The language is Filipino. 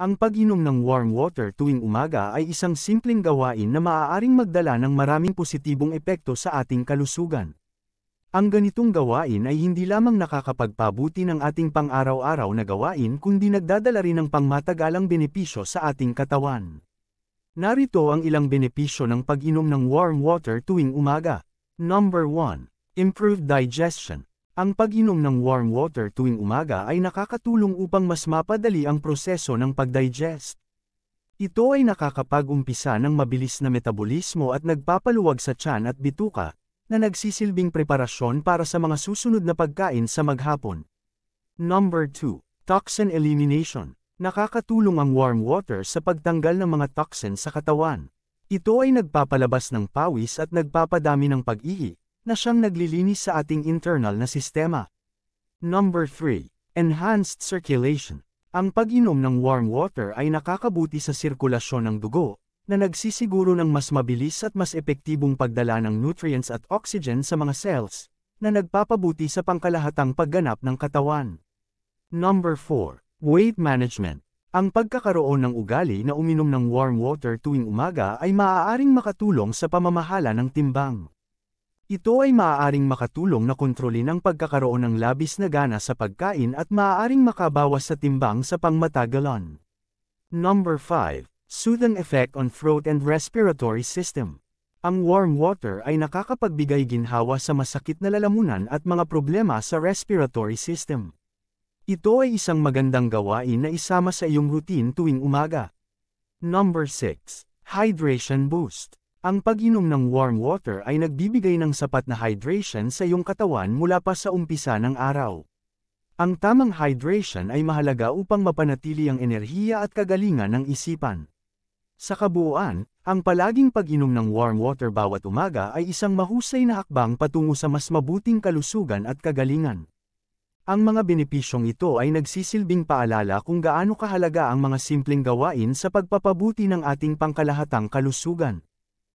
Ang pag-inom ng warm water tuwing umaga ay isang simpleng gawain na maaaring magdala ng maraming positibong epekto sa ating kalusugan. Ang ganitong gawain ay hindi lamang nakakapagpabuti ng ating pang-araw-araw na gawain kundi nagdadala rin ng pangmatagalang benepisyo sa ating katawan. Narito ang ilang benepisyo ng pag-inom ng warm water tuwing umaga. Number 1. Improved digestion. Ang pag-inom ng warm water tuwing umaga ay nakakatulong upang mas mapadali ang proseso ng pagdigest. Ito ay nakakapag-umpisa ng mabilis na metabolismo at nagpapaluwag sa tiyan at bituka, na nagsisilbing preparasyon para sa mga susunod na pagkain sa maghapon. Number 2. Toxin Elimination Nakakatulong ang warm water sa pagtanggal ng mga toxin sa katawan. Ito ay nagpapalabas ng pawis at nagpapadami ng pag-ihi, na siyang naglilinis sa ating internal na sistema. Number 3. Enhanced Circulation Ang pag-inom ng warm water ay nakakabuti sa sirkulasyon ng dugo, na nagsisiguro ng mas mabilis at mas epektibong pagdala ng nutrients at oxygen sa mga cells, na nagpapabuti sa pangkalahatang pagganap ng katawan. Number 4. Weight Management Ang pagkakaroon ng ugali na uminom ng warm water tuwing umaga ay maaaring makatulong sa pamamahala ng timbang. Ito ay maaaring makatulong na kontrolin ang pagkakaroon ng labis na gana sa pagkain at maaaring makabawas sa timbang sa pangmatagalan. Number 5. Soothing Effect on Throat and Respiratory System Ang warm water ay nakakapagbigay ginhawa sa masakit na lalamunan at mga problema sa respiratory system. Ito ay isang magandang gawain na isama sa iyong routine tuwing umaga. Number 6. Hydration Boost ang pag-inom ng warm water ay nagbibigay ng sapat na hydration sa iyong katawan mula pa sa umpisa ng araw. Ang tamang hydration ay mahalaga upang mapanatili ang enerhiya at kagalingan ng isipan. Sa kabuuan, ang palaging pag-inom ng warm water bawat umaga ay isang mahusay na hakbang patungo sa mas mabuting kalusugan at kagalingan. Ang mga benepisyong ito ay nagsisilbing paalala kung gaano kahalaga ang mga simpleng gawain sa pagpapabuti ng ating pangkalahatang kalusugan.